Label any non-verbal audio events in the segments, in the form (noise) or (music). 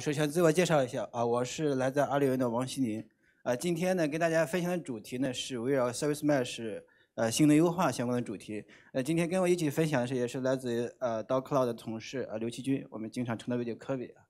首先自我介绍一下啊，我是来自阿里云的王希林。啊，今天呢跟大家分享的主题呢是围绕 Service Mesh 呃性能优化相关的主题。呃，今天跟我一起分享的是也是来自呃 Docloud 的同事呃刘奇军，我们经常称他为“叫科比”啊。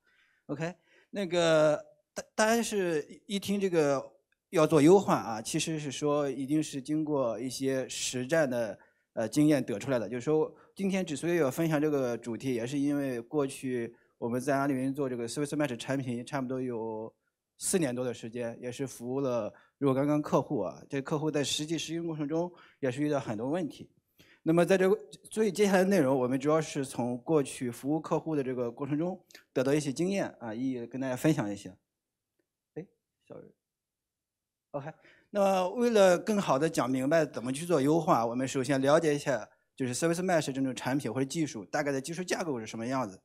OK，那个大大家是一听这个要做优化啊，其实是说一定是经过一些实战的呃经验得出来的。就是说今天之所以要分享这个主题，也是因为过去。我们在阿里云做这个 Service Mesh 产品，差不多有四年多的时间，也是服务了若干个客户啊。这客户在实际使用过程中也是遇到很多问题。那么，在这个最接下来内容，我们主要是从过去服务客户的这个过程中得到一些经验啊，一一跟大家分享一下。哎，小瑞，OK。那为了更好的讲明白怎么去做优化，我们首先了解一下，就是 Service Mesh 这种产品或者技术大概的技术架构是什么样子。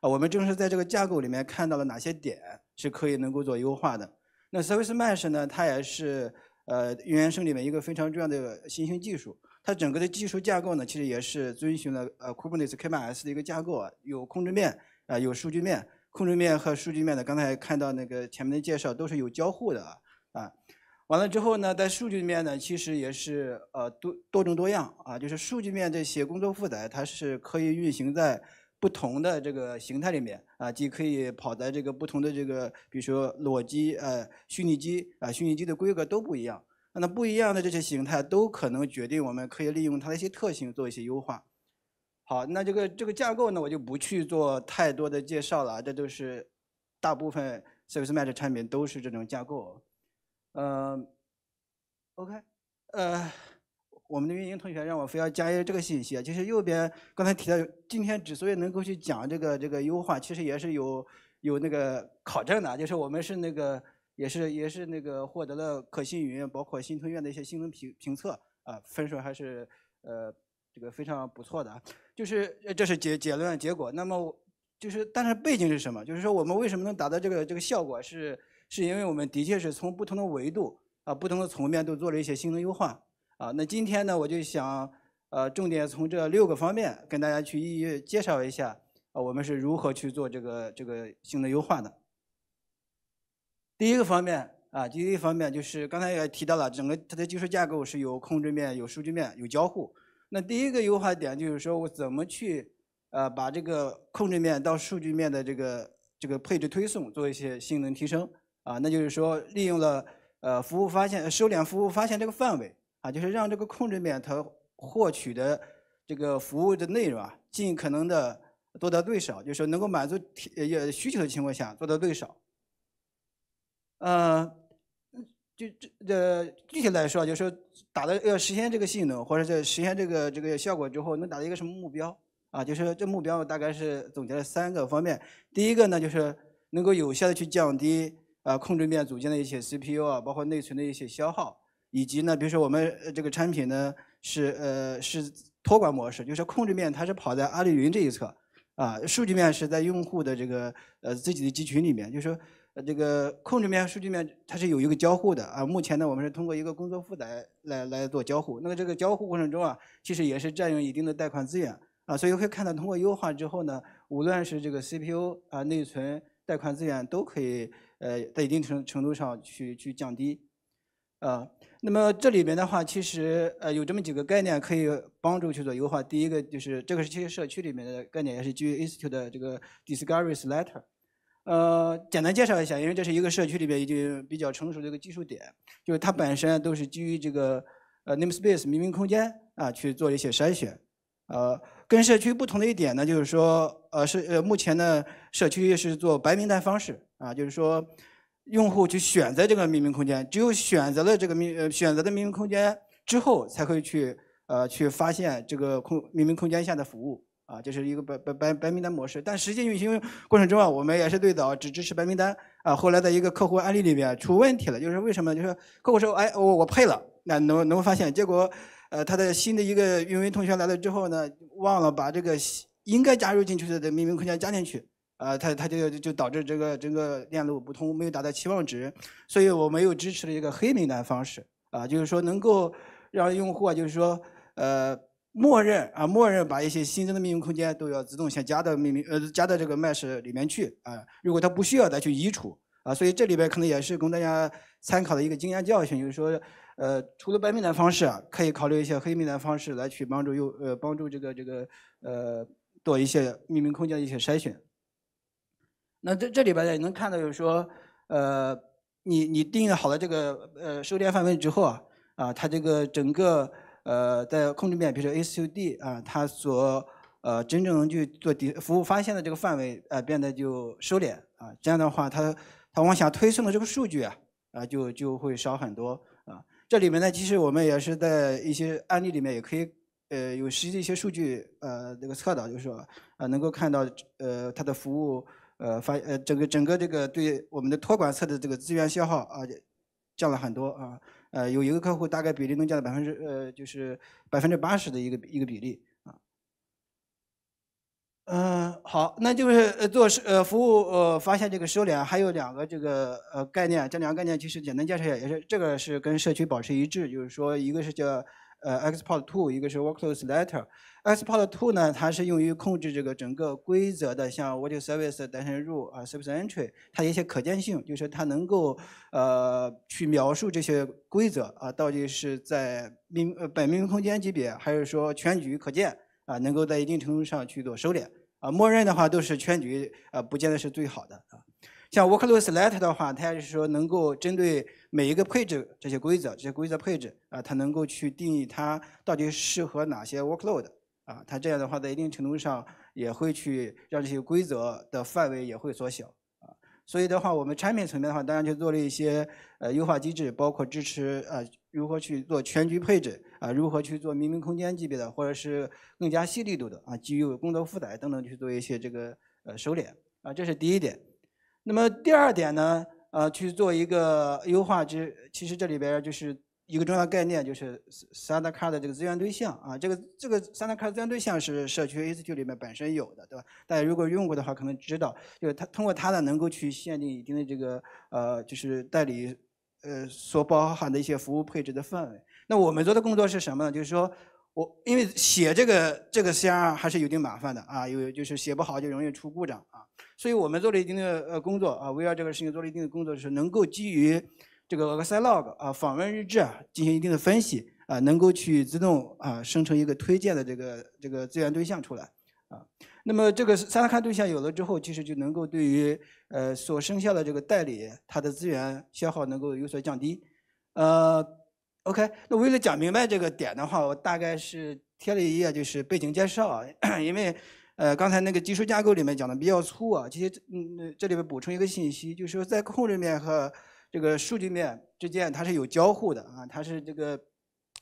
啊，我们正是在这个架构里面看到了哪些点是可以能够做优化的。那 Service Mesh 呢，它也是呃云原生里面一个非常重要的新兴技术。它整个的技术架构呢，其实也是遵循了呃 Kubernetes、k m a s 的一个架构，啊，有控制面啊，有数据面，控制面和数据面呢，刚才看到那个前面的介绍都是有交互的啊。完了之后呢，在数据面呢，其实也是呃多多种多样啊，就是数据面这些工作负载它是可以运行在。不同的这个形态里面啊，既可以跑在这个不同的这个，比如说裸机、呃虚拟机啊，虚拟机的规格都不一样。那不一样的这些形态都可能决定我们可以利用它的一些特性做一些优化。好，那这个这个架构呢，我就不去做太多的介绍了。这都是大部分 Service Mesh 产品都是这种架构。嗯，OK，呃。我们的运营同学让我非要加一个这个信息就是右边刚才提到，今天之所以能够去讲这个这个优化，其实也是有有那个考证的，就是我们是那个也是也是那个获得了可信云包括新通院的一些新闻评评测啊，分数还是呃这个非常不错的，就是这是结结论结果。那么就是但是背景是什么？就是说我们为什么能达到这个这个效果？是是因为我们的确是从不同的维度啊不同的层面都做了一些性能优化。啊，那今天呢，我就想，呃，重点从这六个方面跟大家去一一介绍一下，啊，我们是如何去做这个这个性能优化的。第一个方面，啊，第一个方面就是刚才也提到了，整个它的技术架构是有控制面、有数据面、有交互。那第一个优化点就是说，我怎么去，呃，把这个控制面到数据面的这个这个配置推送做一些性能提升，啊，那就是说利用了呃服务发现、收敛服务发现这个范围。啊，就是让这个控制面它获取的这个服务的内容啊，尽可能的做到最少，就是能够满足呃需求的情况下做到最少。呃，就这这具体来说，就是达到要实现这个性能，或者是实现这个这个效果之后，能达到一个什么目标？啊，就是这目标大概是总结了三个方面。第一个呢，就是能够有效的去降低啊控制面组件的一些 CPU 啊，包括内存的一些消耗。以及呢，比如说我们这个产品呢是呃是托管模式，就是控制面它是跑在阿里云这一侧，啊，数据面是在用户的这个呃自己的集群里面，就是说这个控制面、数据面它是有一个交互的啊。目前呢，我们是通过一个工作负载来来做交互。那么这个交互过程中啊，其实也是占用一定的带宽资源啊，所以会看到通过优化之后呢，无论是这个 CPU 啊、内存、带宽资源都可以呃在一定程程度上去去降低。呃，那么这里面的话，其实呃有这么几个概念可以帮助去做优化。第一个就是这个是其实社区里面的概念，也是基于 i t u t e 的这个 Discovery Letter。呃，简单介绍一下，因为这是一个社区里边已经比较成熟的一个技术点，就是它本身都是基于这个呃 Namespace 命名空间啊去做一些筛选。呃，跟社区不同的一点呢，就是说呃是呃目前呢社区是做白名单方式啊，就是说。用户去选择这个命名空间，只有选择了这个命呃选择的命名空间之后，才会去呃去发现这个空命名空间下的服务啊，就是一个白白白白名单模式。但实际运行过程中啊，我们也是最早只支持白名单啊。后来在一个客户案例里边出问题了，就是为什么？就是客户说，哎，我我配了，那能能发现？结果呃，他的新的一个运维同学来了之后呢，忘了把这个应该加入进去的命名空间加进去。啊，它它就就导致这个整个链路不通，没有达到期望值，所以我们又支持了一个黑名单方式啊，就是说能够让用户啊，就是说呃，默认啊，默认把一些新增的命名空间都要自动先加到命名呃加到这个 m e s h 里面去啊，如果它不需要再去移除啊，所以这里边可能也是供大家参考的一个经验教训，就是说呃除了白名单方式啊，可以考虑一些黑名单方式来去帮助用呃帮助这个这个呃做一些命名空间的一些筛选。那在这里边呢，你能看到就是说，呃，你你定义好了这个呃收电范围之后啊，啊，它这个整个呃在控制面，比如说 A C U D 啊，它所呃真正能去做服务发现的这个范围啊变得就收敛啊，这样的话，它它往下推送的这个数据啊啊就就会少很多啊。这里面呢，其实我们也是在一些案例里面也可以呃有实际一些数据呃那个测到，就是说呃，能够看到呃它的服务。呃，发呃，整个整个这个对我们的托管侧的这个资源消耗啊，降了很多啊，呃，有一个客户大概比例能降到百分之呃，就是百分之八十的一个一个比例啊。嗯，好，那就是呃，做呃服务呃，发现这个收敛还有两个这个呃概念，这两个概念其实简单介绍一下也是，这个是跟社区保持一致，就是说一个是叫。呃，Export Two，一个是 Workload s Letter。Export Two 呢，它是用于控制这个整个规则的，像 w h a t u a Service、d e s t a Rule 啊、Service Entry，它一些可见性，就是它能够呃去描述这些规则啊，到底是在命呃本命名空间级别，还是说全局可见啊？能够在一定程度上去做收敛啊。默认的话都是全局啊，不见得是最好的啊。像 workload set 的话，它要是说能够针对每一个配置这些规则，这些规则配置啊，它能够去定义它到底适合哪些 workload，啊，它这样的话在一定程度上也会去让这些规则的范围也会缩小啊，所以的话，我们产品层面的话，当然就做了一些呃优化机制，包括支持呃如何去做全局配置啊，如何去做命名空间级别的，或者是更加细力度的啊，基于工作负载等等去做一些这个呃收敛啊，这是第一点。那么第二点呢，呃，去做一个优化，之其实这里边就是一个重要概念，就是三大的卡的这个资源对象啊，这个这个三的卡资源对象是社区 A 四 Q 里面本身有的，对吧？大家如果用过的话，可能知道，就是它通过它的能够去限定一定的这个呃，就是代理呃所包含的一些服务配置的范围。那我们做的工作是什么呢？就是说我因为写这个这个 C R 还是有点麻烦的啊，有就是写不好就容易出故障啊。所以我们做了一定的呃工作啊，围绕这个事情做了一定的工作，是能够基于这个 Excel log 啊访问日志啊进行一定的分析啊，能够去自动啊生成一个推荐的这个这个资源对象出来啊。那么这个三叉看对象有了之后，其实就能够对于呃所生效的这个代理它的资源消耗能够有所降低。呃，OK，那为了讲明白这个点的话，我大概是贴了一页就是背景介绍，因为。呃，刚才那个技术架构里面讲的比较粗啊，其实嗯，这里面补充一个信息，就是说在控制面和这个数据面之间它是有交互的啊，它是这个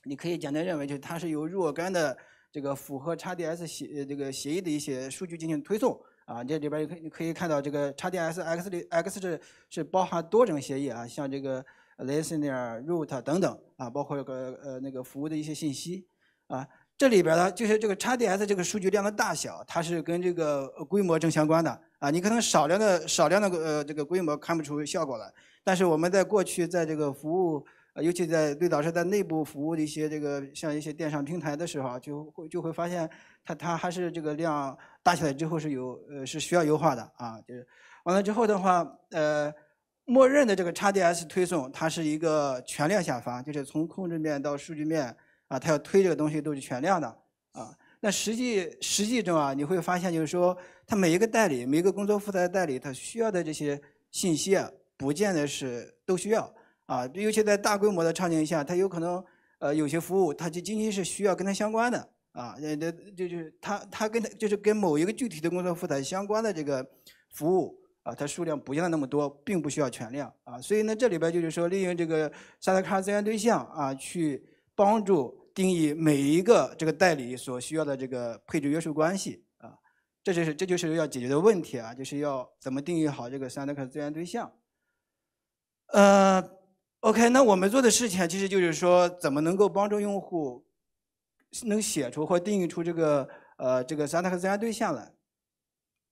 你可以简单认为就是它是由若干的这个符合 XDS 协这个协议的一些数据进行推送啊，这里边可你可以看到这个 XDS X 的 X 是是包含多种协议啊，像这个 listener、root 等等啊，包括这个呃那个服务的一些信息啊。这里边呢，就是这个 XDS 这个数据量的大小，它是跟这个规模正相关的啊。你可能少量的少量的呃这个规模看不出效果来，但是我们在过去在这个服务，尤其在最早是在内部服务的一些这个像一些电商平台的时候，就会就会发现它它还是这个量大起来之后是有呃是需要优化的啊。就是完了之后的话，呃，默认的这个 XDS 推送，它是一个全量下发，就是从控制面到数据面。啊，他要推这个东西都是全量的啊。那实际实际中啊，你会发现就是说，他每一个代理，每一个工作负载的代理，他需要的这些信息啊，不见得是都需要啊。尤其在大规模的场景下，它有可能呃有些服务，它就仅仅是需要跟它相关的啊。那这就就是它它跟它就是跟某一个具体的工作负载相关的这个服务啊，它数量不像那么多，并不需要全量啊。所以呢，这里边就是说，利用这个沙箱资源对象啊去。帮助定义每一个这个代理所需要的这个配置约束关系啊，这就是这就是要解决的问题啊，就是要怎么定义好这个 s n 三台 x 资源对象。呃，OK，那我们做的事情其实就是说，怎么能够帮助用户能写出或定义出这个呃这个 s n 三台 x 资源对象来。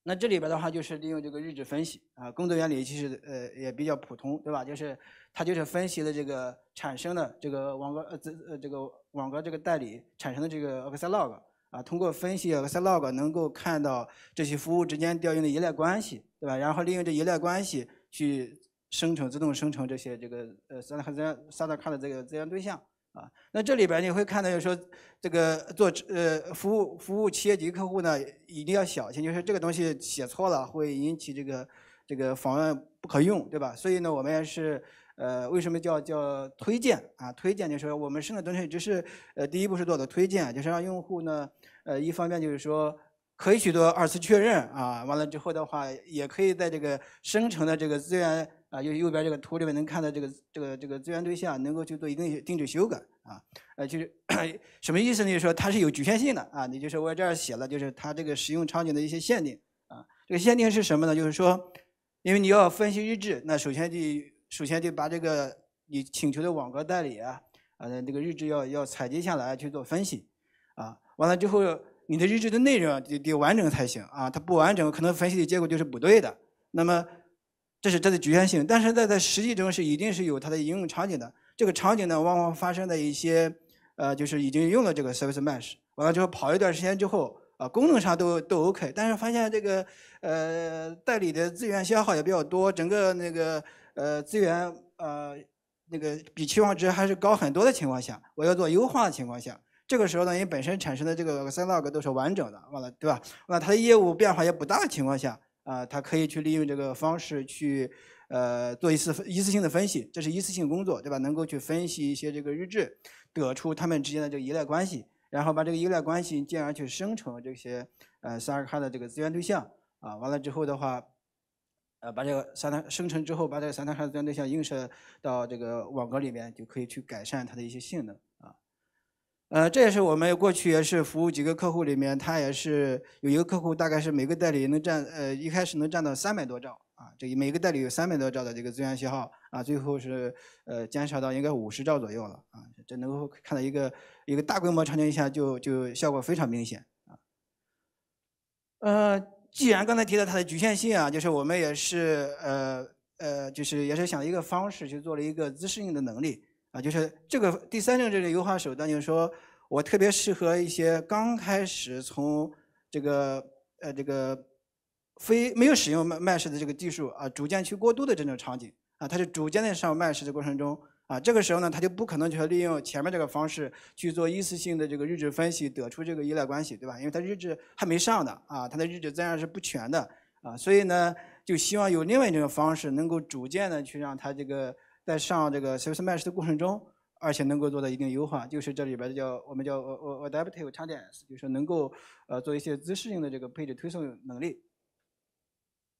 那这里边的话就是利用这个日志分析啊，工作原理其实呃也比较普通，对吧？就是它就是分析的这个产生的这个网格呃这呃这个网格这个代理产生的这个 access log 啊，通过分析 access log 能够看到这些服务之间调用的依赖关系，对吧？然后利用这依赖关系去生成自动生成这些这个呃 s 资 a 和资资 a 卡的这个资源对象。啊，那这里边你会看到，就是说这个做呃服务服务企业级客户呢，一定要小心，就是这个东西写错了会引起这个这个访问不可用，对吧？所以呢，我们也是呃，为什么叫叫推荐啊？推荐就是说我们生的东西只是呃，第一步是做的推荐，就是让用户呢，呃，一方面就是说可以去做二次确认啊，完了之后的话，也可以在这个生成的这个资源。啊，就右边这个图里面能看到这个这个这个资源对象能够去做一定定制修改啊，呃，就是 (coughs) 什么意思呢？就是说它是有局限性的啊，也就是我这儿写了，就是它这个使用场景的一些限定啊。这个限定是什么呢？就是说，因为你要分析日志，那首先就首先就把这个你请求的网格代理啊，呃，那个日志要要采集下来去做分析啊。完了之后，你的日志的内容得得完整才行啊，它不完整，可能分析的结果就是不对的。那么这是它的局限性，但是在在实际中是一定是有它的应用场景的。这个场景呢，往往发生在一些呃，就是已经用了这个 service mesh，完了之后跑一段时间之后，啊，功能上都都 OK，但是发现这个呃代理的资源消耗也比较多，整个那个呃资源呃那个比期望值还是高很多的情况下，我要做优化的情况下，这个时候呢，因为本身产生的这个日志 log 都是完整的，完了对吧？那它的业务变化也不大的情况下。啊，他可以去利用这个方式去，呃，做一次一次性的分析，这是一次性工作，对吧？能够去分析一些这个日志，得出他们之间的这个依赖关系，然后把这个依赖关系进而去生成这些呃三叉的这个资源对象啊，完了之后的话，呃，把这个三叉生成之后，把这个三的资源对象映射到这个网格里面，就可以去改善它的一些性能。呃，这也是我们过去也是服务几个客户里面，他也是有一个客户，大概是每个代理能占呃一开始能占到三百多兆啊，这每个代理有三百多兆的这个资源消耗啊，最后是呃减少到应该五十兆左右了啊，这能够看到一个一个大规模场景下就就效果非常明显啊。呃，既然刚才提到它的局限性啊，就是我们也是呃呃，就是也是想一个方式去做了一个自适应的能力。啊，就是这个第三种这种优化手段，就是说我特别适合一些刚开始从这个呃这个非没有使用麦麦式的这个技术啊，逐渐去过渡的这种场景啊，它是逐渐的上麦式的过程中啊，这个时候呢，它就不可能去利用前面这个方式去做一次性的这个日志分析，得出这个依赖关系，对吧？因为它日志还没上的啊，它的日志自然是不全的啊，所以呢，就希望有另外一种方式能够逐渐的去让它这个。在上这个 Service Mesh 的过程中，而且能够做到一定优化，就是这里边的叫我们叫呃呃 Adaptive c u n i n g 比如说能够呃做一些自适应的这个配置推送能力。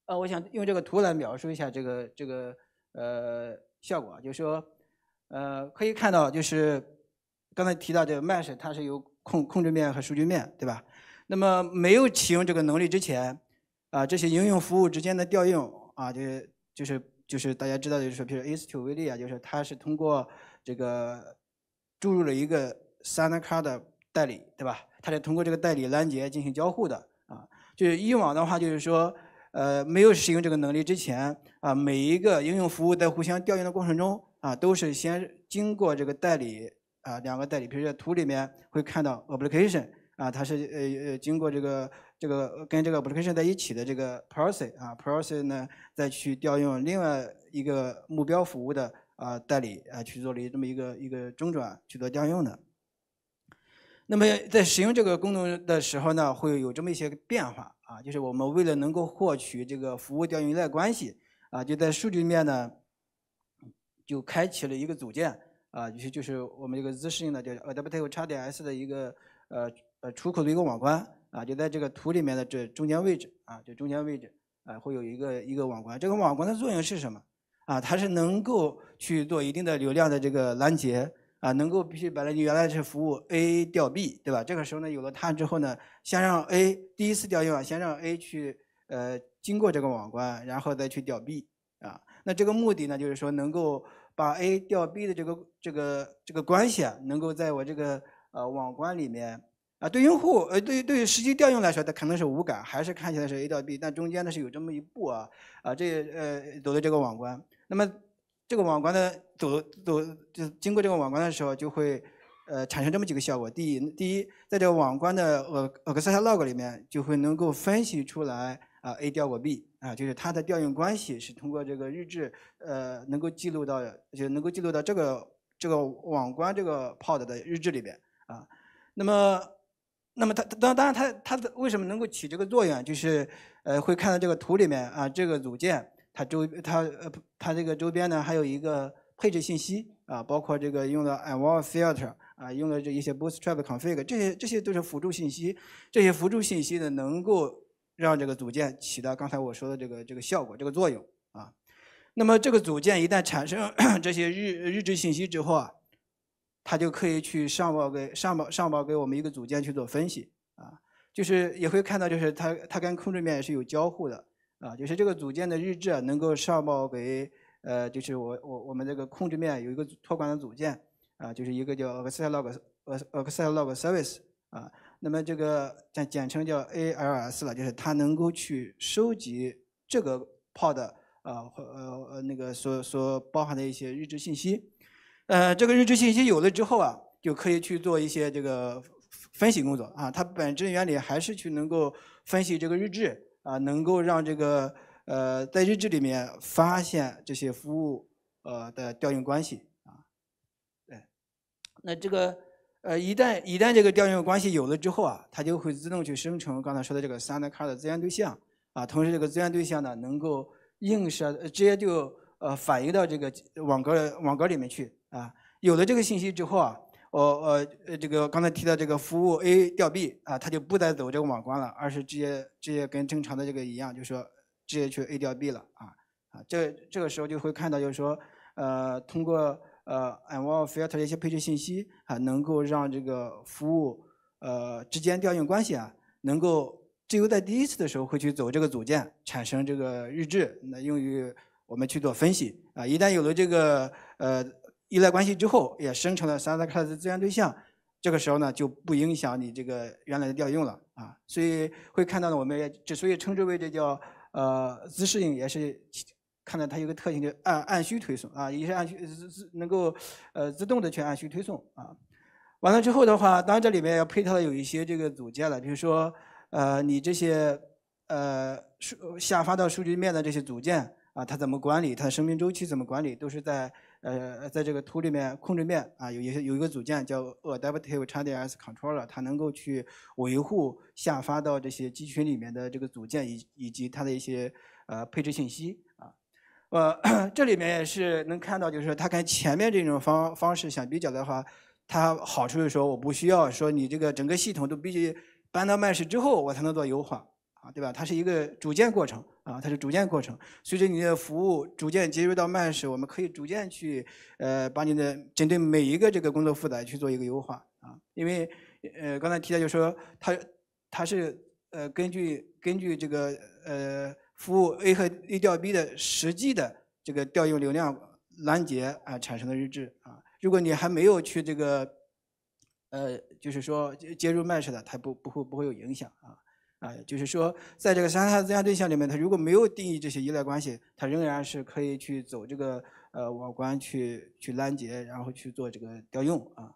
呃，我想用这个图来描述一下这个这个呃效果就是说呃可以看到，就是刚才提到这个 Mesh，它是由控控制面和数据面对吧？那么没有启用这个能力之前，啊这些应用服务之间的调用啊，就是就是。就是大家知道的就是说，比如 A 四 Q 为例啊，就是它是通过这个注入了一个 s a n a c a r 的代理，对吧？它是通过这个代理拦截进行交互的啊。就是以往的话，就是说，呃，没有使用这个能力之前啊，每一个应用服务在互相调用的过程中啊，都是先经过这个代理啊，两个代理，比如说图里面会看到 application 啊，它是呃呃经过这个。这个跟这个 a p o l e r a t i o n 在一起的这个 process 啊，process 呢再去调用另外一个目标服务的啊代理啊去做一这么一个一个中转去做调用的。那么在使用这个功能的时候呢，会有这么一些变化啊，就是我们为了能够获取这个服务调用依赖关系啊，就在数据面呢就开启了一个组件啊，就是就是我们这个自适应的叫 a w e 叉点 s 的一个呃呃出口的一个网关。啊，就在这个图里面的这中间位置啊，这中间位置啊，会有一个一个网关。这个网关的作用是什么？啊，它是能够去做一定的流量的这个拦截啊，能够必须本来你原来是服务 A 调 B，对吧？这个时候呢，有了它之后呢，先让 A 第一次调用，先让 A 去呃经过这个网关，然后再去调 B 啊。那这个目的呢，就是说能够把 A 调 B 的这个这个这个关系啊，能够在我这个呃网关里面。啊，对用户呃，对于对于实际调用来说，它可能是无感，还是看起来是 A 到 B，但中间呢是有这么一步啊，啊，这呃走的这个网关。那么这个网关呢，走走就经过这个网关的时候，就会呃产生这么几个效果。第一，第一，在这个网关的呃 access log 里面，就会能够分析出来啊 A 调过 B 啊，就是它的调用关系是通过这个日志呃能够记录到，就能够记录到这个这个网关这个 pod 的日志里边啊。那么那么它当当然它它的为什么能够起这个作用，就是呃会看到这个图里面啊，这个组件它周它它这个周边呢还有一个配置信息啊，包括这个用了 Ivan Theater 啊，用的这一些 Bootstrap Config 这些这些都是辅助信息，这些辅助信息呢能够让这个组件起到刚才我说的这个这个效果这个作用啊。那么这个组件一旦产生 (coughs) 这些日日志信息之后啊。它就可以去上报给上报上报给我们一个组件去做分析啊，就是也会看到，就是它它跟控制面也是有交互的啊，就是这个组件的日志啊能够上报给呃，就是我我我们这个控制面有一个托管的组件啊，就是一个叫 e x c e Log Ox o x c e Log Service 啊，那么这个简简称叫 ALS 了，就是它能够去收集这个 Pod 啊或呃那个所所包含的一些日志信息。呃，这个日志信息有了之后啊，就可以去做一些这个分析工作啊。它本质原理还是去能够分析这个日志啊，能够让这个呃，在日志里面发现这些服务呃的调用关系啊。对，那这个呃，一旦一旦这个调用关系有了之后啊，它就会自动去生成刚才说的这个 s n d car 的资源对象啊，同时这个资源对象呢，能够映射直接就呃反映到这个网格网格里面去。啊，有了这个信息之后啊，我呃呃，这个刚才提到这个服务 A 调 B 啊，它就不再走这个网关了，而是直接直接跟正常的这个一样，就说直接去 A 调 B 了啊啊，这这个时候就会看到就是说，呃，通过呃 envoy 的一些配置信息啊，能够让这个服务呃之间调用关系啊，能够只有在第一次的时候会去走这个组件产生这个日志，那用于我们去做分析啊，一旦有了这个呃。依赖关系之后也生成了三 a 卡 s 资源对象，这个时候呢就不影响你这个原来的调用了啊，所以会看到呢，我们也之所以称之为这叫呃自适应，也是看到它有个特性就按按需推送啊，也是按需自自能够呃自动的去按需推送啊。完了之后的话，当然这里面要配套的有一些这个组件了，比如说呃你这些呃数下发到数据面的这些组件啊，它怎么管理，它的生命周期怎么管理，都是在。呃，在这个图里面，控制面啊，有些有一个组件叫 Adaptive c h a n S Controller，它能够去维护下发到这些集群里面的这个组件以以及它的一些呃配置信息啊。呃，(coughs) 这里面也是能看到，就是它跟前面这种方方式相比较的话，它好处是说，我不需要说你这个整个系统都必须搬到 mesh 之后我才能做优化。对吧？它是一个逐渐过程啊，它是逐渐过程。随着你的服务逐渐接入到 Mesh，我们可以逐渐去呃，把你的针对每一个这个工作负载去做一个优化啊。因为呃刚才提到就说它它是呃根据根据这个呃服务 A 和 A 调 B 的实际的这个调用流量拦截啊产生的日志啊。如果你还没有去这个呃就是说接入 Mesh 的，它不不会不会有影响啊。啊，就是说，在这个三大资源对象里面，它如果没有定义这些依赖关系，它仍然是可以去走这个呃网关去去拦截，然后去做这个调用啊。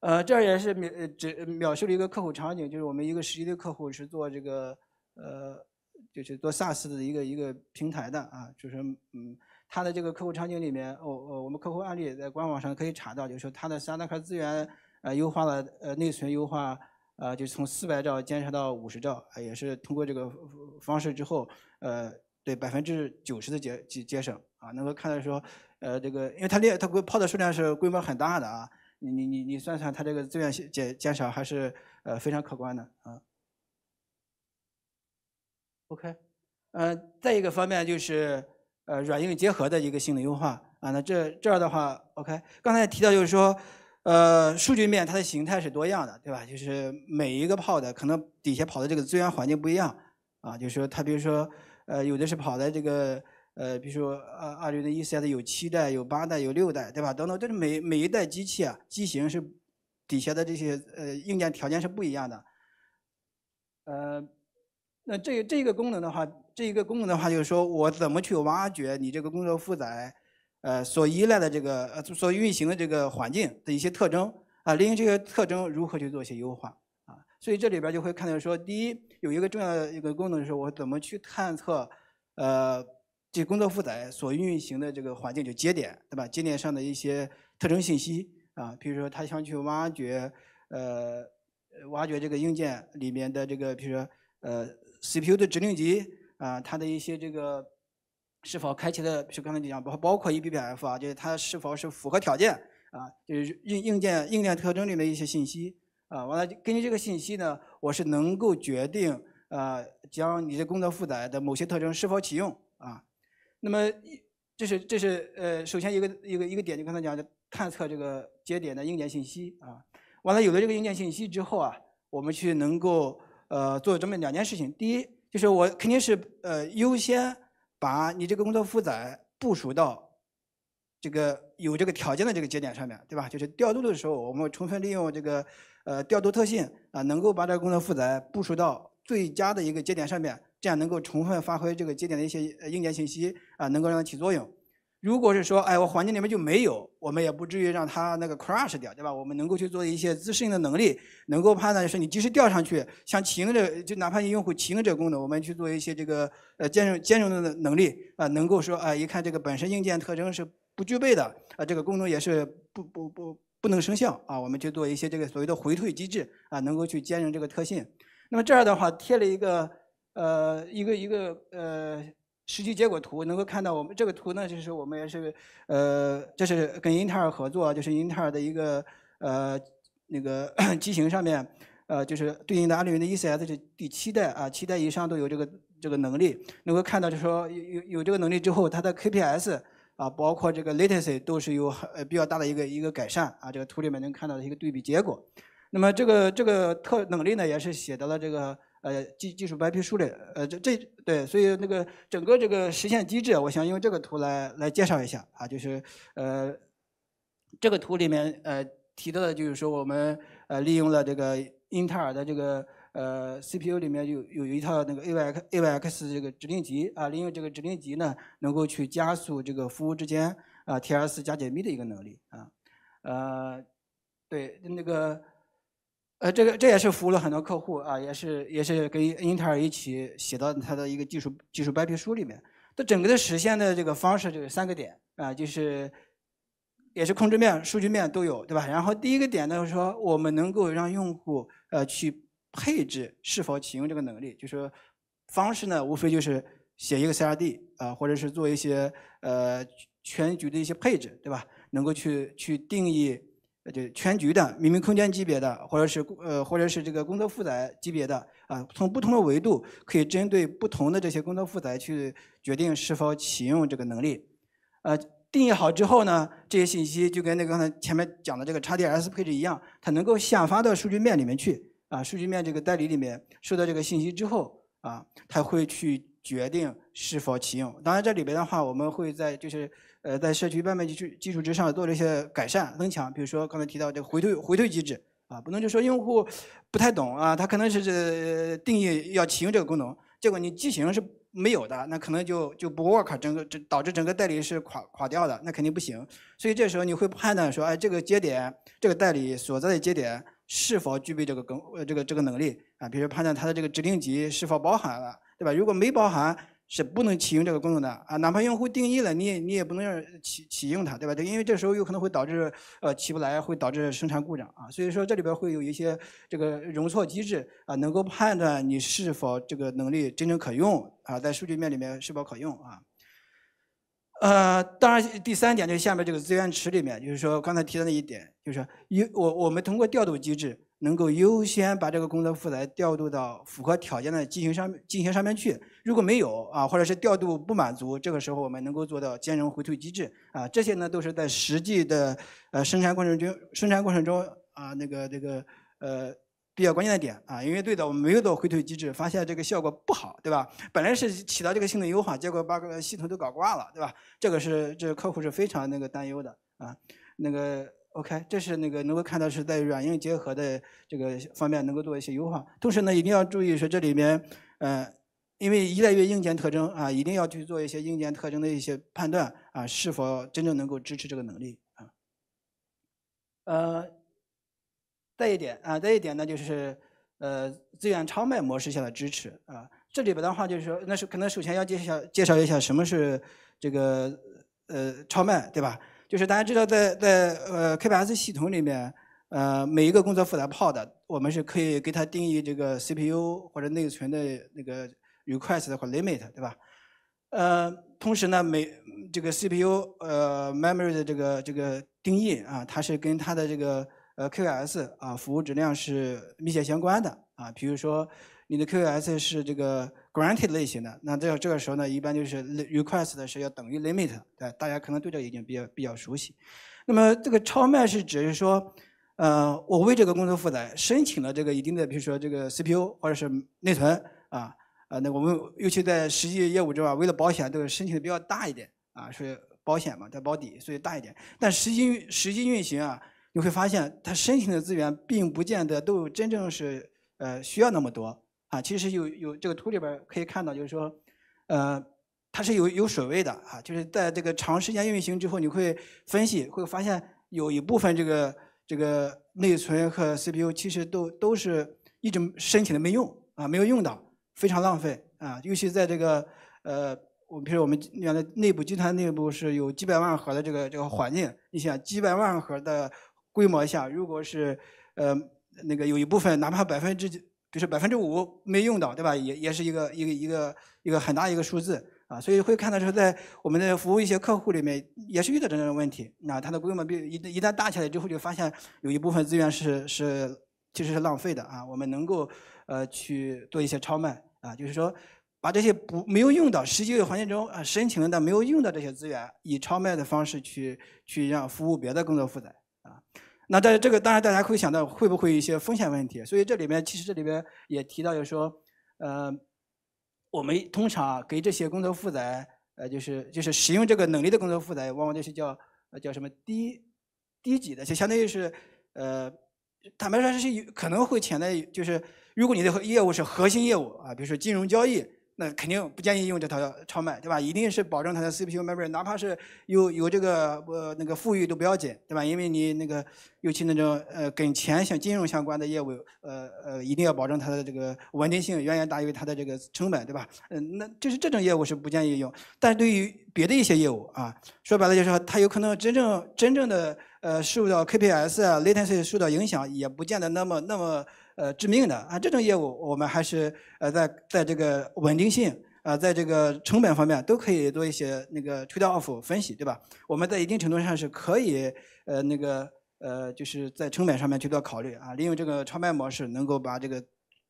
呃，这儿也是描只描述了一个客户场景，就是我们一个实际的客户是做这个呃，就是做 SaaS 的一个一个平台的啊，就是嗯，他的这个客户场景里面，哦哦，我们客户案例在官网上可以查到，就是说他的三大块资源呃优化了呃内存优化。啊，就是从四百兆减少到五十兆，啊，也是通过这个方式之后，呃，对百分之九十的节节节省啊，能够看到说，呃，这个因为它列它泡的数量是规模很大的啊，你你你你算算它这个资源减减少还是呃非常可观的啊。OK，呃，再一个方面就是呃软硬结合的一个性能优化啊，那这这儿的话 OK，刚才提到就是说。呃，数据面它的形态是多样的，对吧？就是每一个跑的可能底下跑的这个资源环境不一样啊，就是说它比如说，呃，有的是跑在这个呃，比如说二二流的 ECS 有七代、有八代、有六代，对吧？等等，这是每每一代机器啊，机型是底下的这些呃硬件条件是不一样的。呃，那这这个功能的话，这一个功能的话，就是说我怎么去挖掘你这个工作负载？呃，所依赖的这个呃，所运行的这个环境的一些特征啊，利用这些特征如何去做一些优化啊？所以这里边就会看到说，第一有一个重要的一个功能是我怎么去探测呃，这工作负载所运行的这个环境就节点，对吧？节点上的一些特征信息啊，比如说它想去挖掘呃，挖掘这个硬件里面的这个，比如说呃，CPU 的指令集啊，它的一些这个。是否开启的，就刚才讲，包包括 EBPF 啊，就是它是否是符合条件啊，就是硬硬件硬件特征里的一些信息啊。完了，根据这个信息呢，我是能够决定呃，将你的工作负载的某些特征是否启用啊。那么这是这是呃，首先一个一个一个点，就刚才讲的探测这个节点的硬件信息啊。完了，有了这个硬件信息之后啊，我们去能够呃做这么两件事情，第一就是我肯定是呃优先。把你这个工作负载部署到这个有这个条件的这个节点上面对吧？就是调度的时候，我们充分利用这个呃调度特性啊，能够把这个工作负载部署到最佳的一个节点上面，这样能够充分发挥这个节点的一些硬件信息啊，能够让它起作用。如果是说，哎，我环境里面就没有，我们也不至于让它那个 crash 掉，对吧？我们能够去做一些自适应的能力，能够判断就是你即使调上去，像启用这就哪怕你用户启用这个功能，我们去做一些这个呃兼容兼容的能力啊，能够说啊，一看这个本身硬件特征是不具备的啊，这个功能也是不不不不能生效啊，我们去做一些这个所谓的回退机制啊，能够去兼容这个特性。那么这样的话，贴了一个呃一个一个呃。实际结果图能够看到，我们这个图呢，就是我们也是呃，这是跟英特尔合作，就是英特尔的一个呃那个 (clears throat) 机型上面，呃，就是对应的阿里云的 ECS 是第七代啊，七代以上都有这个这个能力。能够看到，就是说有有有这个能力之后，它的 KPS 啊，包括这个 latency 都是有比较大的一个一个改善啊。这个图里面能看到的一个对比结果。那么这个这个特能力呢，也是写到了这个。呃，技技术白皮书的，呃，这这对，所以那个整个这个实现机制，我想用这个图来来介绍一下啊，就是呃，这个图里面呃提到的就是说我们呃利用了这个英特尔的这个呃 CPU 里面有有一套那个 a Y x a Y x 这个指令集啊，利用这个指令集呢，能够去加速这个服务之间啊 t R s 加解密的一个能力啊，呃，对那个。呃，这个这也是服务了很多客户啊，也是也是跟英特尔一起写到它的一个技术技术白皮书里面。它整个的实现的这个方式就是三个点啊，就是也是控制面、数据面都有，对吧？然后第一个点呢就是说，我们能够让用户呃去配置是否启用这个能力，就说方式呢无非就是写一个 CRD 啊，或者是做一些呃全局的一些配置，对吧？能够去去定义。就全局的、明明空间级别的，或者是呃，或者是这个工作负载级别的啊，从不同的维度可以针对不同的这些工作负载去决定是否启用这个能力。呃，定义好之后呢，这些信息就跟那个刚才前面讲的这个 XDS 配置一样，它能够下发到数据面里面去啊。数据面这个代理里面收到这个信息之后啊，它会去决定是否启用。当然这里边的话，我们会在就是。呃，在社区外卖基础基础之上做了一些改善增强，比如说刚才提到这个回退回退机制啊，不能就说用户不太懂啊，他可能是这定义要启用这个功能，结果你机型是没有的，那可能就就不 work 整个，导导致整个代理是垮垮掉的，那肯定不行。所以这时候你会判断说，哎，这个节点这个代理所在的节点是否具备这个功这个这个能力啊？比如判断它的这个指令集是否包含了，对吧？如果没包含。是不能启用这个功能的啊，哪怕用户定义了，你也你也不能让启启用它，对吧？因为这时候有可能会导致呃起不来，会导致生产故障啊。所以说这里边会有一些这个容错机制啊，能够判断你是否这个能力真正可用啊，在数据面里面是否可用啊。呃，当然第三点就是下面这个资源池里面，就是说刚才提到那一点，就是说，我我们通过调度机制。能够优先把这个工作负载调度到符合条件的机型上、机型上面去。如果没有啊，或者是调度不满足，这个时候我们能够做到兼容回退机制啊。这些呢都是在实际的呃生产过程中、生产过程中啊那个这个呃比较关键的点啊。因为对的，我们没有做回退机制，发现这个效果不好，对吧？本来是起到这个性能优化，结果把个系统都搞挂了，对吧？这个是这个客户是非常那个担忧的啊，那个。OK，这是那个能够看到是在软硬结合的这个方面能够做一些优化。同时呢，一定要注意说这里面，呃，因为依赖于硬件特征啊，一定要去做一些硬件特征的一些判断啊，是否真正能够支持这个能力啊。呃，再一点啊，再一点呢就是，呃，资源超卖模式下的支持啊。这里边的话就是说，那是可能首先要介绍介绍一下什么是这个呃超卖，对吧？就是大家知道，在在呃 k p s 系统里面，呃每一个工作负责 Pod，我们是可以给它定义这个 CPU 或者内存的那个 request 或 limit，对吧？呃，同时呢每这个 CPU 呃 memory 的这个这个定义啊，它是跟它的这个呃 QoS 啊服务质量是密切相关的啊。比如说你的 QoS 是这个。Granted 类型的那这这个时候呢，一般就是 request 的是要等于 limit，对，大家可能对这已经比较比较熟悉。那么这个超卖是指是说，呃，我为这个工作负责，申请了这个一定的，比如说这个 C P U 或者是内存啊呃，那我们尤其在实际业务中啊，为了保险这个申请的比较大一点啊，所以保险嘛，它保底，所以大一点。但实际实际运行啊，你会发现它申请的资源并不见得都真正是呃需要那么多。啊，其实有有这个图里边可以看到，就是说，呃，它是有有水位的啊，就是在这个长时间运行之后，你会分析会发现有一部分这个这个内存和 CPU 其实都都是一直申请的没用啊，没有用的，非常浪费啊。尤其在这个呃，我比如我们原来内部集团内部是有几百万核的这个这个环境，你想几百万核的规模下，如果是呃那个有一部分哪怕百分之几。就是百分之五没用到，对吧？也也是一个一个一个一个很大一个数字啊，所以会看到说，在我们的服务一些客户里面，也是遇到这种问题。那它的规模比一一旦大起来之后，就发现有一部分资源是是其实是浪费的啊。我们能够呃去做一些超卖啊，就是说把这些不没有用到实际的环境中啊申请的没有用到这些资源，以超卖的方式去去让服务别的工作负载啊。那在这个当然，大家会想到会不会一些风险问题？所以这里面其实这里边也提到，就是说，呃，我们通常给这些工作负载，呃，就是就是使用这个能力的工作负载，往往就是叫呃叫什么低低级的，就相当于是呃坦白说是有可能会潜在就是如果你的业务是核心业务啊，比如说金融交易。那肯定不建议用这套超卖，对吧？一定是保证它的 CPU、memory，哪怕是有有这个呃那个富裕都不要紧，对吧？因为你那个尤其那种呃跟钱像金融相关的业务，呃呃，一定要保证它的这个稳定性远远大于它的这个成本，对吧？嗯，那就是这种业务是不建议用。但对于别的一些业务啊，说白了就是说，它有可能真正真正的呃受到 KPS 啊、latency 受到影响，也不见得那么那么。呃，致命的啊，这种业务我们还是呃，在在这个稳定性啊，在这个成本方面都可以做一些那个 trade-off 分析，对吧？我们在一定程度上是可以呃那个呃，就是在成本上面去做考虑啊，利用这个超卖模式能够把这个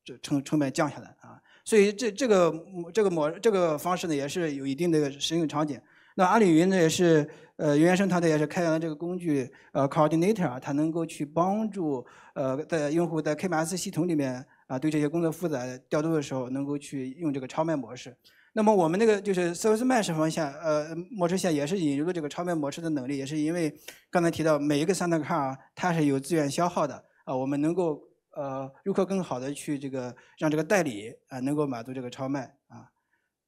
这成成本降下来啊，所以这这个这个模这个方式呢，也是有一定的使用场景。那阿里云呢也是，呃，袁元生团队也是开源了这个工具，呃，coordinator 啊，它能够去帮助，呃，在用户在 k m s 系统里面啊，对这些工作负载调度的时候，能够去用这个超卖模式。那么我们那个就是 service mesh 方向，呃，模式下也是引入了这个超卖模式的能力，也是因为刚才提到每一个三 c a 啊，它是有资源消耗的，啊，我们能够呃，如何更好的去这个让这个代理啊，能够满足这个超卖啊，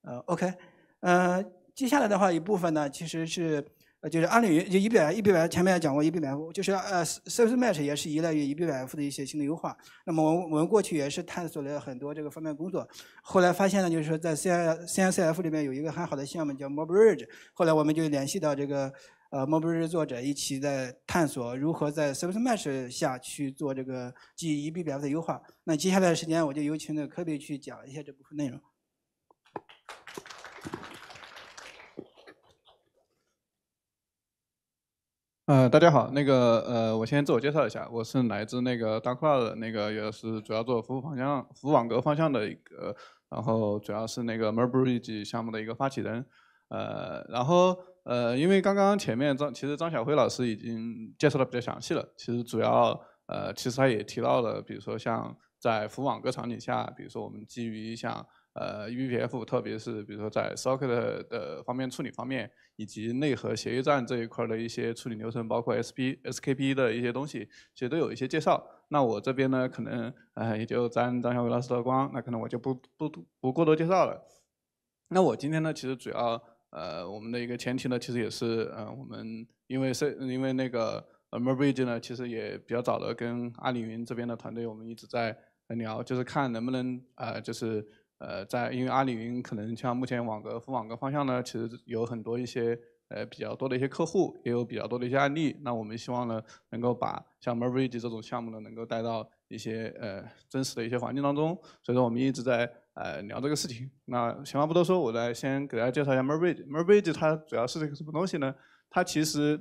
呃，OK，呃，接下来的话，一部分呢，其实是呃，就是阿里云就 EBEBF 前面也讲过 EBBF，就是呃，Service Mesh 也是依赖于 EBBF 的一些新的优化。那么我我们过去也是探索了很多这个方面工作，后来发现呢，就是说在 CICICF 里面有一个很好的项目叫 Mobridge，后来我们就联系到这个呃 Mobridge 作者一起在探索如何在 Service Mesh 下去做这个基于 EBBF 的优化。那接下来的时间，我就有请那个科比去讲一下这部分内容。呃，大家好，那个呃，我先自我介绍一下，我是来自那个大 d 的那个，也是主要做服务方向、服务网格方向的一个，然后主要是那个 Merbreege 项目的一个发起人，呃，然后呃，因为刚刚前面张，其实张晓辉老师已经介绍的比较详细了，其实主要呃，其实他也提到了，比如说像在服务网格场景下，比如说我们基于像。呃，UBPF，特别是比如说在 socket 的方面处理方面，以及内核协议站这一块的一些处理流程，包括 SP、SKP 的一些东西，其实都有一些介绍。那我这边呢，可能呃也就沾张小伟老师的光，那可能我就不不不过多介绍了。那我今天呢，其实主要呃我们的一个前提呢，其实也是呃我们因为是因为那个 Merbridge 呢，其实也比较早的跟阿里云这边的团队，我们一直在聊，就是看能不能啊就是。呃，在因为阿里云可能像目前网格分网格方向呢，其实有很多一些呃比较多的一些客户，也有比较多的一些案例。那我们希望呢，能够把像 m e r i d g e 这种项目呢，能够带到一些呃真实的一些环境当中。所以说我们一直在呃聊这个事情。那闲话不多说，我来先给大家介绍一下 m e r i d g e m a r i d g e 它主要是这个什么东西呢？它其实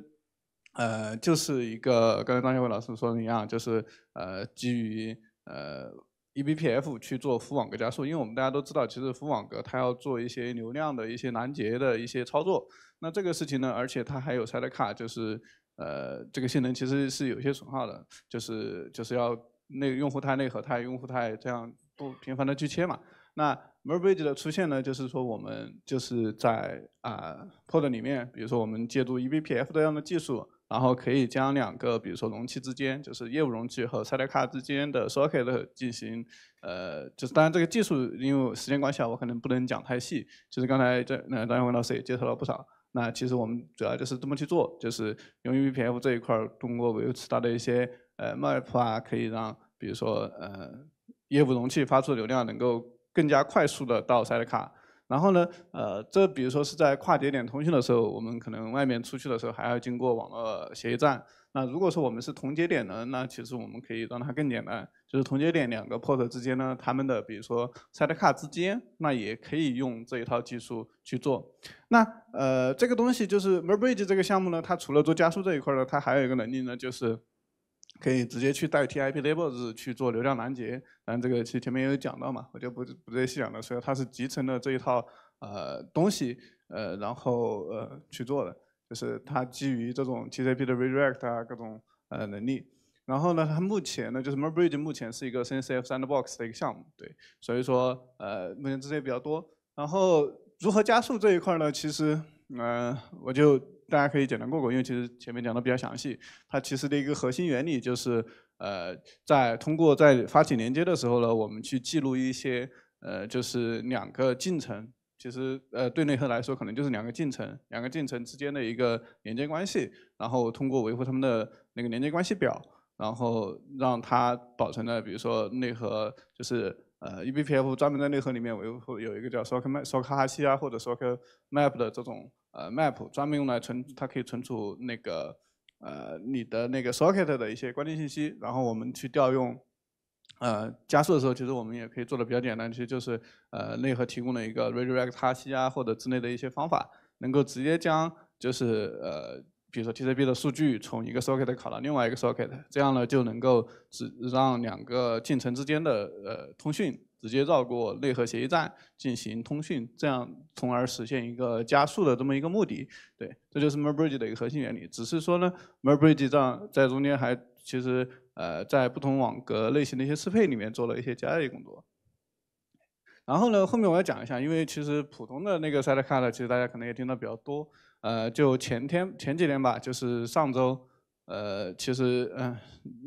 呃就是一个刚才张学伟老师说的一样，就是呃基于呃。eBPF 去做服网格加速，因为我们大家都知道，其实服网格它要做一些流量的一些拦截的一些操作。那这个事情呢，而且它还有 s 塞的卡，就是呃，这个性能其实是有一些损耗的，就是就是要内用户态内核态用户态这样不频繁的去切嘛。那 m e r b r i d g e 的出现呢，就是说我们就是在啊 Pod 里面，比如说我们借助 eBPF 这样的技术。然后可以将两个，比如说容器之间，就是业务容器和 s c a 卡之间的 socket 进行，呃，就是当然这个技术因为时间关系啊，我可能不能讲太细。就是刚才这，那张亚文老师也介绍了不少。那其实我们主要就是这么去做，就是用 u p f 这一块，通过维持它的一些呃 map 啊，可以让比如说呃业务容器发出的流量能够更加快速的到 s c a 卡。然后呢，呃，这比如说是在跨节点通讯的时候，我们可能外面出去的时候还要经过网络协议站。那如果说我们是同节点的那其实我们可以让它更简单，就是同节点两个 port 之间呢，他们的比如说 sidecar 之间，那也可以用这一套技术去做。那呃，这个东西就是 merbridge 这个项目呢，它除了做加速这一块呢，它还有一个能力呢，就是。可以直接去代替 i p l a b l s 去做流量拦截，但这个其实前面有讲到嘛，我就不不再细讲了。所以它是集成了这一套呃东西，呃，然后呃去做的，就是它基于这种 TCP 的 Redirect 啊各种呃能力。然后呢，它目前呢就是 m e r b r i d g e 目前是一个 CNCF Sandbox 的一个项目，对，所以说呃目前这些比较多。然后如何加速这一块呢？其实。嗯，我就大家可以简单过过，因为其实前面讲的比较详细。它其实的一个核心原理就是，呃，在通过在发起连接的时候呢，我们去记录一些，呃，就是两个进程，其实呃对内核来说可能就是两个进程，两个进程之间的一个连接关系。然后通过维护它们的那个连接关系表，然后让它保存的，比如说内核就是。呃，EBPF 专门在内核里面维护有一个叫 Socket m Socket Hash 啊，或者 Socket Map 的这种呃 Map，专门用来存，它可以存储那个呃你的那个 Socket 的一些关键信息。然后我们去调用呃加速的时候，其实我们也可以做的比较简单，其实就是呃内核提供了一个 Read i r i t e Hash 啊或者之类的一些方法，能够直接将就是呃。比如说 TCP 的数据从一个 socket 考到另外一个 socket，这样呢就能够只让两个进程之间的呃通讯直接绕过内核协议栈进行通讯，这样从而实现一个加速的这么一个目的。对，这就是 Merbridge 的一个核心原理。只是说呢，Merbridge 这样在中间还其实呃在不同网格类型的一些适配里面做了一些加力工作。然后呢，后面我要讲一下，因为其实普通的那个 sidecar 的，其实大家可能也听到比较多。呃，就前天前几天吧，就是上周，呃，其实嗯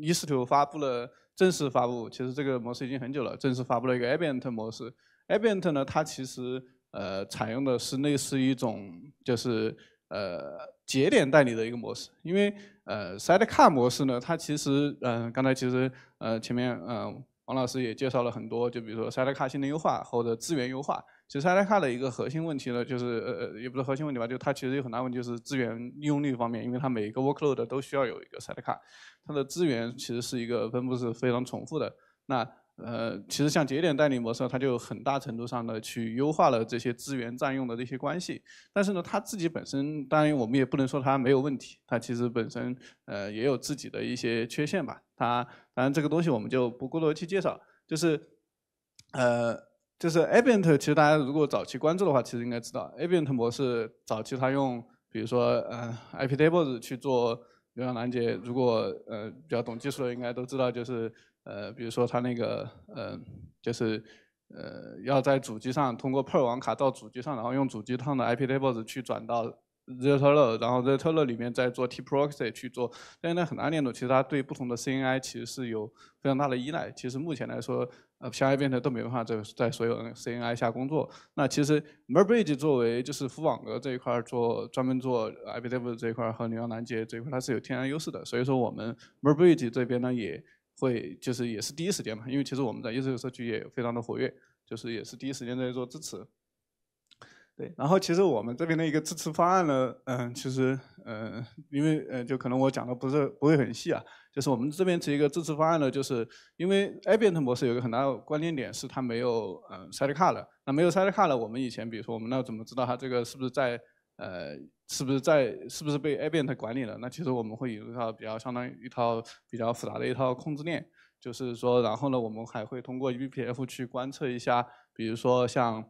e a s t i c 发布了正式发布，其实这个模式已经很久了，正式发布了一个 e v e n t 模式。e v e n t 呢，它其实呃，采用的是类似一种就是呃节点代理的一个模式，因为呃 Sidecar 模式呢，它其实嗯，刚才其实呃前面嗯王老师也介绍了很多，就比如说 Sidecar 性能优化或者资源优化。其实 s i d e c a 的一个核心问题呢，就是呃也不是核心问题吧，就它其实有很大问题，就是资源利用率方面，因为它每一个 Workload 都需要有一个 s i d e c a 它的资源其实是一个分布是非常重复的。那呃，其实像节点代理模式，它就很大程度上的去优化了这些资源占用的这些关系。但是呢，它自己本身，当然我们也不能说它没有问题，它其实本身呃也有自己的一些缺陷吧。它当然这个东西我们就不过多去介绍，就是呃。就是 a v i n t 其实大家如果早期关注的话，其实应该知道 a v i n t 模式早期它用，比如说呃 IP Tables 去做流量拦截。如果呃比较懂技术的应该都知道，就是呃比如说它那个呃就是呃要在主机上通过 per 网卡到主机上，然后用主机上的 IP Tables 去转到。t Toler，然后 t Toler 里面再做 T proxy 去做，但是呢很大链路其实它对不同的 CNI 其实是有非常大的依赖。其实目前来说，呃，偏 i 变成都没办法在在所有 CNI 下工作。那其实 Merbridge 作为就是服务网格这一块做专门做 I B W 这一块和流量拦截这一块，它是有天然优势的。所以说我们 Merbridge 这边呢也会就是也是第一时间嘛，因为其实我们在 E C O 社区也非常的活跃，就是也是第一时间在做支持。对，然后其实我们这边的一个支持方案呢，嗯，其实，嗯，因为，嗯，就可能我讲的不是不会很细啊，就是我们这边这一个支持方案呢，就是因为 A Bient 模式有一个很大的关键点是它没有，嗯，sidecar 了。那没有 sidecar 了，我们以前比如说我们那怎么知道它这个是不是在，呃，是不是在，是不是被 A Bient 管理了？那其实我们会引入一套比较相当于一套比较复杂的一套控制链，就是说，然后呢，我们还会通过 e B P F 去观测一下，比如说像。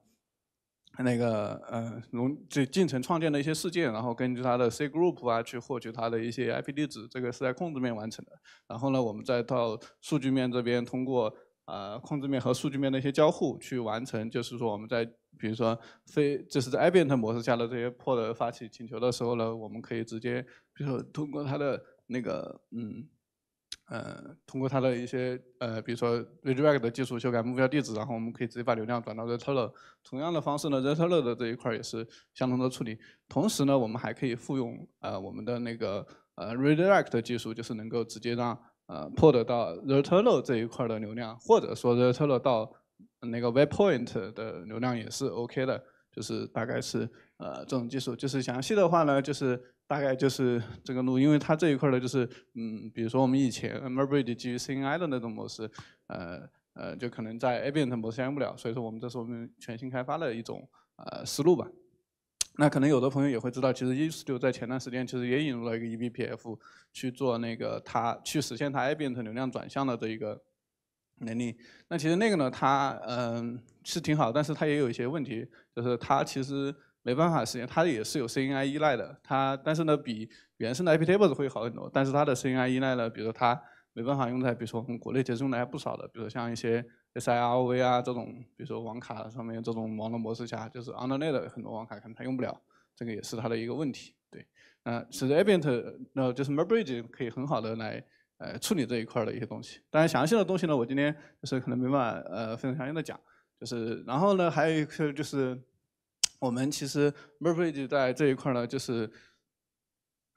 那个呃，融这进程创建的一些事件，然后根据它的 C group 啊，去获取它的一些 IP 地址，这个是在控制面完成的。然后呢，我们再到数据面这边，通过啊控制面和数据面的一些交互去完成。就是说，我们在比如说非这是在 I event 模式下的这些 p o d 发起请求的时候呢，我们可以直接，比如说通过它的那个嗯。呃，通过它的一些呃，比如说 redirect 技术修改目标地址，然后我们可以直接把流量转到 r e t u l l e r 同样的方式呢 r e t u l l e r 的这一块也是相同的处理。同时呢，我们还可以复用呃我们的那个呃 redirect 技术，就是能够直接让呃 pod 到 r e t u l l e r 这一块的流量，或者说 r e t u l l e r 到那个 waypoint 的流量也是 OK 的。就是大概是呃这种技术。就是详细的话呢，就是。大概就是这个路，因为它这一块呢，就是嗯，比如说我们以前 m e r b r i d g e 基于 CNI 的那种模式，呃呃，就可能在 A n t 模式下不了，所以说我们这是我们全新开发的一种呃思路吧。那可能有的朋友也会知道，其实 e u a l t u 在前段时间其实也引入了一个 ebpf 去做那个它去实现它 A n t 流量转向的这一个能力。那其实那个呢，它嗯是挺好，但是它也有一些问题，就是它其实。没办法实现，它也是有 CNI 依赖的。它但是呢，比原生的 iptables 会好很多。但是它的 CNI 依赖呢，比如说它没办法用在，比如说我们国内其实用的还不少的，比如像一些 S I R V 啊这种，比如说网卡上面这种网络模式下，就是 under net 的很多网卡可能它用不了，这个也是它的一个问题。对，那其实 ambient 那就是 m e r b r i d g e 可以很好的来呃处理这一块的一些东西。当然，详细的东西呢，我今天就是可能没办法呃非常详细的讲。就是然后呢，还有一个就是。我们其实 m e r p a d e 在这一块呢，就是，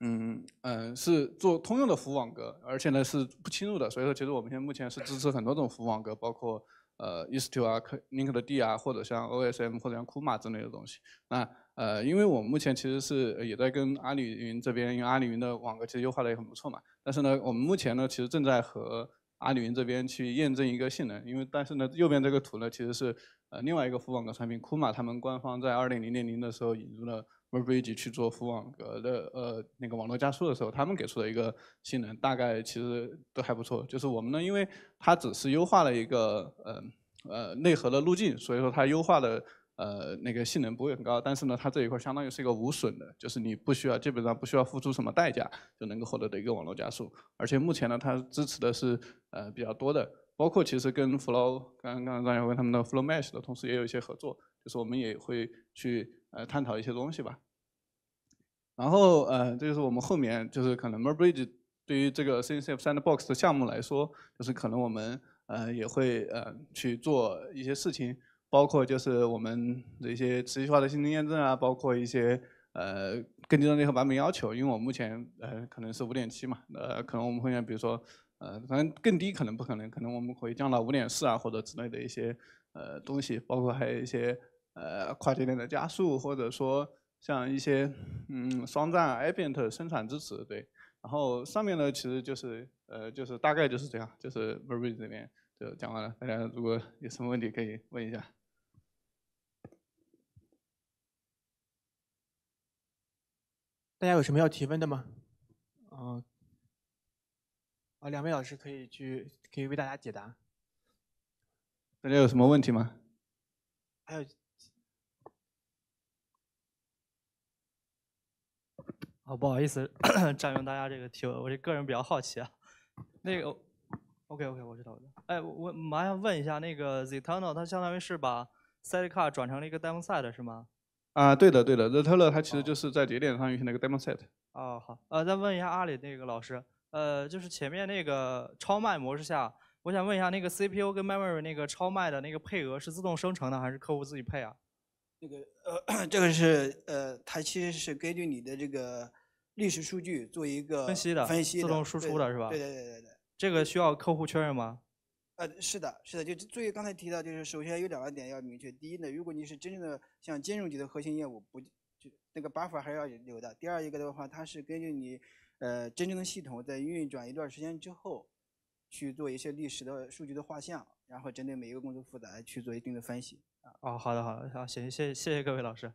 嗯嗯，是做通用的服务网格，而且呢是不侵入的。所以说，其实我们现在目前是支持很多种服务网格，包括呃 Istio 啊、l i n k e d 啊，或者像 OSM 或者像 k u m a 之类的东西。那呃，因为我们目前其实是也在跟阿里云这边，因为阿里云的网格其实优化的也很不错嘛。但是呢，我们目前呢其实正在和阿里云这边去验证一个性能，因为但是呢，右边这个图呢，其实是呃另外一个服网格产品，库码他们官方在二零零零零的时候引入了 Merbge 去做服网格的呃那个网络加速的时候，他们给出的一个性能，大概其实都还不错。就是我们呢，因为它只是优化了一个呃呃内核的路径，所以说它优化的。呃，那个性能不会很高，但是呢，它这一块相当于是一个无损的，就是你不需要基本上不需要付出什么代价就能够获得的一个网络加速。而且目前呢，它支持的是呃比较多的，包括其实跟 Flow 刚刚张亚威他们的 Flow Mesh 的同时也有一些合作，就是我们也会去呃探讨一些东西吧。然后呃，这就是我们后面就是可能 m e r Bridge 对于这个 CNCF Sandbox 的项目来说，就是可能我们呃也会呃去做一些事情。包括就是我们的一些持续化的性能验证啊，包括一些呃更低的那和版本要求，因为我目前呃可能是五点七嘛，呃可能我们会比如说呃反正更低可能不可能，可能我们可以降到五点四啊或者之类的一些呃东西，包括还有一些呃跨节点的加速，或者说像一些嗯双站 a v e n t 生产支持对，然后上面呢其实就是呃就是大概就是这样，就是 b e r r i y 这边就讲完了，大家如果有什么问题可以问一下。大家有什么要提问的吗？嗯，啊，两位老师可以去，可以为大家解答。大家有什么问题吗？还有，哦，不好意思 (coughs) 占用大家这个提问，我这个人比较好奇啊。那个，OK，OK，我知道，我知道。哎，我麻烦问一下，那个 z t a n o 它相当于是把 s e c a r 转成了一个 Demo Side 是吗？啊，对的，对的 h e t a l e r 它其实就是在节点上运行那个 demo set。哦，好，呃，再问一下阿里那个老师，呃，就是前面那个超卖模式下，我想问一下那个 CPU 跟 memory 那个超卖的那个配额是自动生成的还是客户自己配啊？这个，呃，(coughs) 这个是，呃，它其实是根据你的这个历史数据做一个分析的分析，自动输出的是吧？对对对对对。这个需要客户确认吗？是的，是的，就最刚才提到，就是首先有两个点要明确。第一呢，如果你是真正的像金融级的核心业务，不就那个 buffer 还要有的。第二一个的话，它是根据你呃真正的系统在运转一段时间之后，去做一些历史的数据的画像，然后针对每一个工作负载去做一定的分析啊。哦，好的，好的，好，谢谢，谢谢各位老师。